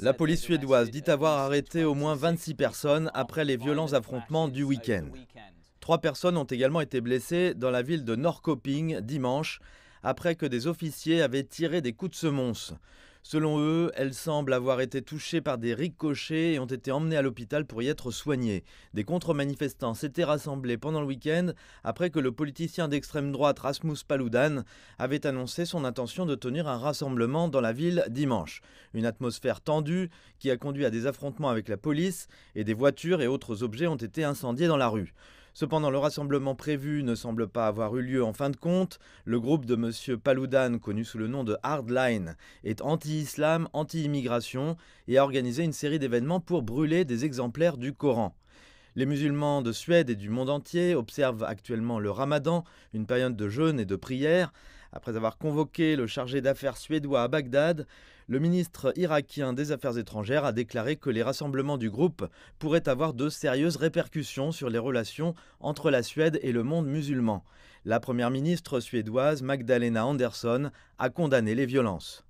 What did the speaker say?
La police suédoise dit avoir arrêté au moins 26 personnes après les violents affrontements du week-end. Trois personnes ont également été blessées dans la ville de Norrköping dimanche après que des officiers avaient tiré des coups de semonce. Selon eux, elles semblent avoir été touchées par des ricochets et ont été emmenées à l'hôpital pour y être soignées. Des contre-manifestants s'étaient rassemblés pendant le week-end après que le politicien d'extrême droite Rasmus Paludan avait annoncé son intention de tenir un rassemblement dans la ville dimanche. Une atmosphère tendue qui a conduit à des affrontements avec la police et des voitures et autres objets ont été incendiés dans la rue. Cependant, le rassemblement prévu ne semble pas avoir eu lieu en fin de compte. Le groupe de M. Paloudan, connu sous le nom de Hardline, est anti-islam, anti-immigration et a organisé une série d'événements pour brûler des exemplaires du Coran. Les musulmans de Suède et du monde entier observent actuellement le ramadan, une période de jeûne et de prière. Après avoir convoqué le chargé d'affaires suédois à Bagdad, le ministre irakien des Affaires étrangères a déclaré que les rassemblements du groupe pourraient avoir de sérieuses répercussions sur les relations entre la Suède et le monde musulman. La première ministre suédoise Magdalena Andersson a condamné les violences.